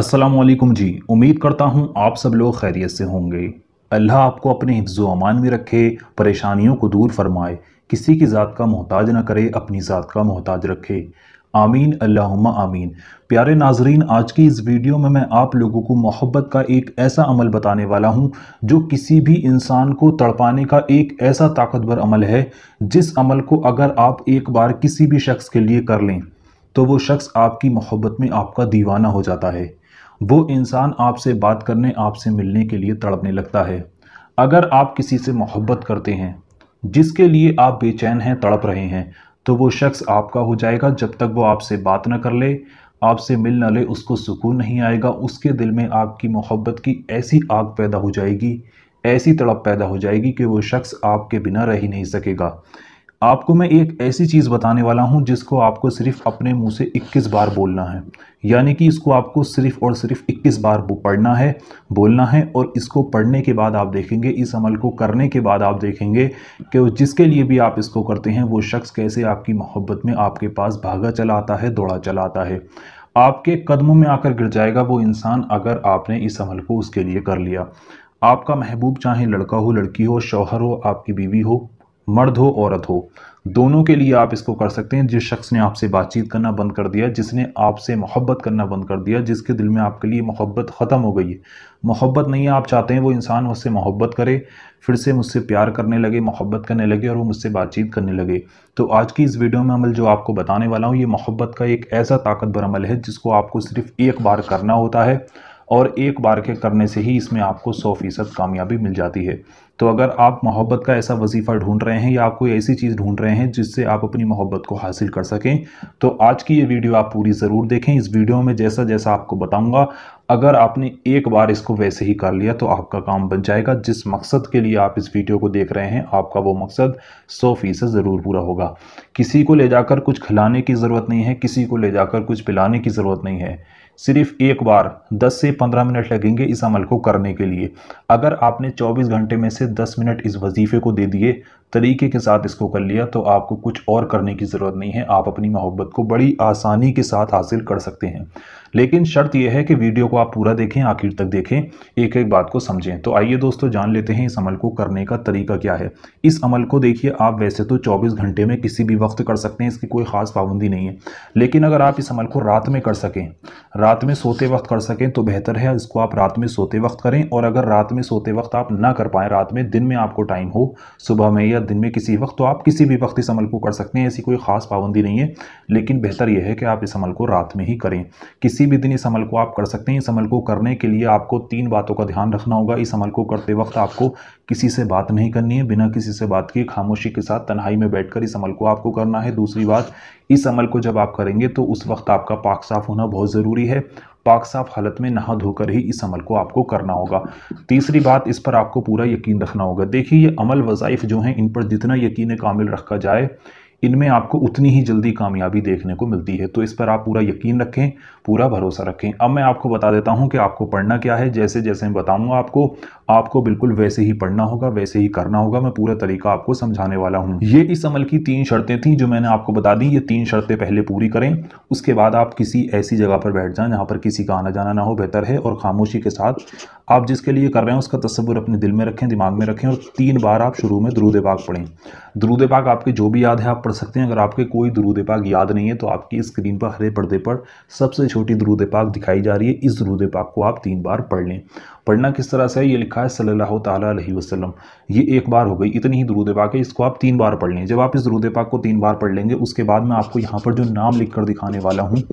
السلام علیکم جی امید کرتا ہوں آپ سب لوگ خیریت سے ہوں گے اللہ آپ کو اپنے حفظ و امان میں رکھے پریشانیوں کو دور فرمائے کسی کی ذات کا محتاج نہ کرے اپنی ذات کا محتاج رکھے آمین اللہم آمین پیارے ناظرین آج کی اس ویڈیو میں میں آپ لوگوں کو محبت کا ایک ایسا عمل بتانے والا ہوں جو کسی بھی انسان کو تڑپانے کا ایک ایسا طاقتور عمل ہے جس عمل کو اگر آپ ایک بار کسی بھی شخص کے لیے کر لیں تو وہ شخص آپ کی محبت میں آپ کا دیوانہ ہو جاتا ہے وہ انسان آپ سے بات کرنے آپ سے ملنے کے لیے تڑپنے لگتا ہے اگر آپ کسی سے محبت کرتے ہیں جس کے لیے آپ بے چین ہیں تڑپ رہے ہیں تو وہ شخص آپ کا ہو جائے گا جب تک وہ آپ سے بات نہ کر لے آپ سے مل نہ لے اس کو سکون نہیں آئے گا اس کے دل میں آپ کی محبت کی ایسی آگ پیدا ہو جائے گی ایسی تڑپ پیدا ہو جائے گی کہ وہ شخص آپ کے بنا رہی نہیں سکے گا آپ کو میں ایک ایسی چیز بتانے والا ہوں جس کو آپ کو صرف اپنے منہ سے اکیس بار بولنا ہے یعنی کہ اس کو آپ کو صرف اور صرف اکیس بار پڑھنا ہے بولنا ہے اور اس کو پڑھنے کے بعد آپ دیکھیں گے اس عمل کو کرنے کے بعد آپ دیکھیں گے کہ جس کے لیے بھی آپ اس کو کرتے ہیں وہ شخص کیسے آپ کی محبت میں آپ کے پاس بھاگا چلاتا ہے دوڑا چلاتا ہے آپ کے قدموں میں آ کر گر جائے گا وہ انسان اگر آپ نے اس عمل کو اس کے لیے کر لیا آپ کا محبوب چاہے لڑکا ہو لڑکی ہو شوہر ہو آپ کی بیوی ہو مرد ہو عورت ہو دونوں کے لیے آپ اس کو کر سکتے ہیں جس شخص نے آپ سے بات چیت کرنا بند کر دیا جس نے آپ سے محبت کرنا بند کر دیا جس کے دل میں آپ کے لیے محبت ختم ہو گئی ہے محبت نہیں آپ چاہتے ہیں وہ انسان مجھ سے محبت کرے پھر سے مجھ سے پیار کرنے لگے محبت کرنے لگے اور وہ مجھ سے بات چیت کرنے لگے تو آج کی اس ویڈیو میں عمل جو آپ کو بتانے والا ہوں یہ محبت کا ایک ایسا طاقتور عمل ہے جس کو آپ کو صرف ایک بار کرنا ہوتا ہے اور ایک بار کے کرنے سے ہی اس میں آپ کو سو فیصد کامیابی مل جاتی ہے تو اگر آپ محبت کا ایسا وظیفہ ڈھونڈ رہے ہیں یا آپ کوئی ایسی چیز ڈھونڈ رہے ہیں جس سے آپ اپنی محبت کو حاصل کر سکیں تو آج کی یہ ویڈیو آپ پوری ضرور دیکھیں اس ویڈیو میں جیسا جیسا آپ کو بتاؤں گا اگر آپ نے ایک بار اس کو ویسے ہی کر لیا تو آپ کا کام بن جائے گا جس مقصد کے لیے آپ اس ویڈیو کو دیکھ رہے ہیں آپ کا وہ مقصد سو فیصد ضرور پورا ہوگا کسی کو لے جا کر کچھ کھلانے کی ضرورت نہیں ہے کسی کو لے جا کر کچھ پلانے کی ضرورت نہیں ہے صرف ایک بار دس سے پندرہ منٹ لگیں گے اس عمل کو کرنے کے لیے اگر آپ نے چوبیس گھنٹے میں سے دس منٹ اس وظیفے کو دے دیے طریقے کے ساتھ اس کو کر لیا تو آپ کو کچھ اور کرنے کی ضرورت نہیں ہے آپ اپنی محبت کو بڑی آسانی کے ساتھ حاصل کر سکتے ہیں لیکن شرط یہ ہے کہ ویڈیو کو آپ پورا دیکھیں آخر تک دیکھیں ایک ایک بات کو سمجھیں تو آئیے دوستو جان لیتے ہیں اس عمل کو کرنے کا طریقہ کیا ہے اس عمل کو دیکھیے آپ ویسے تو چوبیس گھنٹے میں کسی بھی وقت کر سکتے ہیں اس کی کوئی خاص پابندی نہیں ہے لیکن اگر آپ اس عمل کو رات میں کر سکیں رات میں سوتے وقت کر سکیں تو بہتر ہے اس کو آپ رات میں سوتے وقت کریں اور اگر رات میں سوتے وقت آپ نہ کر پائیں رات میں دن میں آپ کو ٹائم ہو صبح میں یا دن میں کسی وقت تو آپ کسی بھی وقت اس عمل کو کر سکتے ہیں ایسی کوئی خاص پابندی نہیں ہے لیکن بہتر یہ ہے کہ آپ اس عمل کو رات میں ہی کریں کسی بھی دن اس عمل کو آپ کر سکتے ہیں اس عمل کو کرنے کے لیے آپ کو تین باتوں کا دھیان رکھنا ہوگا اس عمل کو کرتے وقت آپ کو کسی سے بات نہیں کرنی ہے بنا کسی سے بات کی خاموشی کے ساتھ تنہائی میں بیٹھ کر اس عمل کو آپ کو کرنا ہے دوسری بات اس عمل کو جب آپ کریں گے تو اس وقت آپ کا پاک صاف ہونا بہت ضروری ہے ہے پاک صاف حالت میں نہا دھو کر ہی اس عمل کو آپ کو کرنا ہوگا تیسری بات اس پر آپ کو پورا یقین رکھنا ہوگا دیکھیے عمل وظائف جو ہیں ان پر جتنا یقین کامل رکھا جائے ان میں آپ کو اتنی ہی جلدی کامیابی دیکھنے کو ملتی ہے تو اس پر آپ پورا یقین رکھیں پورا بھروسہ رکھیں اب میں آپ کو بتا دیتا ہوں کہ آپ کو پڑھنا کیا ہے جیسے جیسے میں بتاؤں گا آپ کو آپ کو بالکل ویسے ہی پڑھنا ہوگا ویسے ہی کرنا ہوگا میں پورا طریقہ آپ کو سمجھانے والا ہوں یہ اس عمل کی تین شرطیں تھیں جو میں نے آپ کو بتا دی یہ تین شرطیں پہلے پوری کریں اس کے بعد آپ کسی ایسی جگہ پر بیٹھ جائیں جہاں پر کسی کا آنا جانا نہ ہو بہتر ہے اور خاموشی کے ساتھ آپ جس کے لیے کر رہے ہیں اس کا تصور اپنے دل میں رکھیں دماغ میں رکھیں اور تین بار آپ شروع میں درود پاک پڑھیں درود پاک آپ کے جو بھی یاد ہے آپ پڑھ پڑھ سکتے ہیں اگر آپ کے کوئی درود پاک یاد نہیں ہے تو آپ کی اسکرین پر ہرے پردے پر سب سے چھوٹی درود پاک دکھائی جا رہی ہے اس درود پاک کو آپ تین بار پڑھ لیں پڑھنا کس طرح سے ہے یہ لکھا ہے صلی اللہ تعالیٰ علیہ وسلم یہ ایک بار ہو گئی اتنی ہی درود پاک ہے اس کو آپ تین بار پڑھ لیں جب آپ اس درود پاک کو تین بار پڑھ لیں گے اس کے بعد میں آپ کو یہاں پر جو نام لکھ کر دکھانے والا ہوں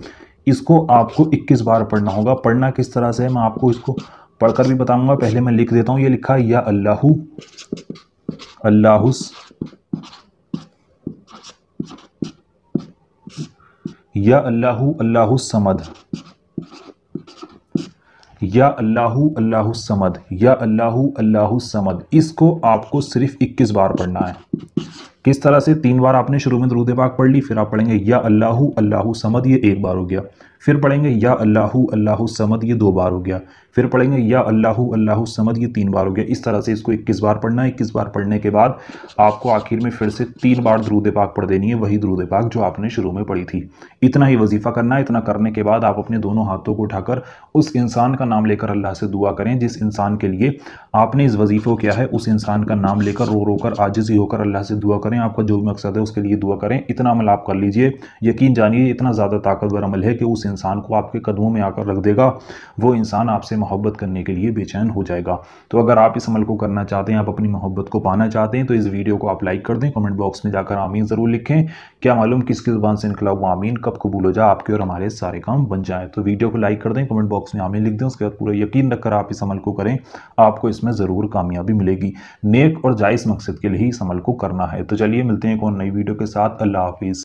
اس کو آپ کو اکیس بار پڑھنا ہوگا پڑھنا کس طرح سے ہے میں آپ کو اس کو پڑھ کر بھی بتاؤں گا پہلے میں لکھ دیتا ہوں یہ لکھا یا اللہ اللہ یا اللہ اللہ السمد یا اللہ اللہ السمد یا اللہ اللہ سمد اس کو آپ کو صرف اکیس بار پڑھنا ہے کس طرح سے تین بار آپ نے شروع میں درود پاک پڑھ لی پھر آپ پڑھیں گے یا اللہ اللہ سمد یہ ایک بار ہو گیا پھر پڑھیں گے یا اللہ اللہ سمد یہ دو بار ہو گیا پھر پڑھیں گے یا اللہ اللہ سمد یہ تین بار ہو گیا اس طرح سے اس کو اکیس بار پڑھنا ہے اکیس بار پڑھنے کے بعد آپ کو آخر میں پھر سے تین بار درود پاک پڑھ دینی ہے وہی درود پاک جو آپ نے شروع میں پڑھی تھی اتنا ہی وظیفہ کرنا ہے اتنا کرنے کے بعد آپ اپنے دونوں ہاتھوں کو اٹھا کر اس انسان کا نام لے کر اللہ سے دعا کریں جس انسان کے لیے آپ نے اس وظیفہ کیا ہے اس انسان کا نام لے کر رو رو کر عاجزی ہو کر اللہ سے دعا کریں آپ کا جو بھی مقصد ہے اس کے لیے دعا کریں اتنا عمل آپ کر لیجیے یقین جانیے اتنا زیادہ طاقتور عمل ہے کہ اس انسان کو آپ کے قدموں میں آ کر رکھ دے گا وہ انسان آپ سے محبت کرنے کے لیے بے چین ہو جائے گا تو اگر آپ اس عمل کو کرنا چاہتے ہیں آپ اپنی محبت کو پانا چاہتے ہیں تو اس ویڈیو کو آپ لائک کر دیں کمنٹ باکس میں جا کر آمین ضرور لکھیں کیا معلوم کس کی زبان سے آمین کب قبول ہو جائے آپ کے اور ہمارے سارے کام بن جائیں تو ویڈیو کو لائک کر دیں کمنٹ باکس میں آمین لکھ دیں اس کے بعد پورا یقین رکھ کر آپ اس عمل کو کریں آپ کو اس میں ضرور کامیابی ملے گی نیک اور جائز مقصد کے لیے اس عمل کو کرنا ہے تو چلیے ملتے ہیں ایک اور نئی ویڈیو کے ساتھ اللہ حافظ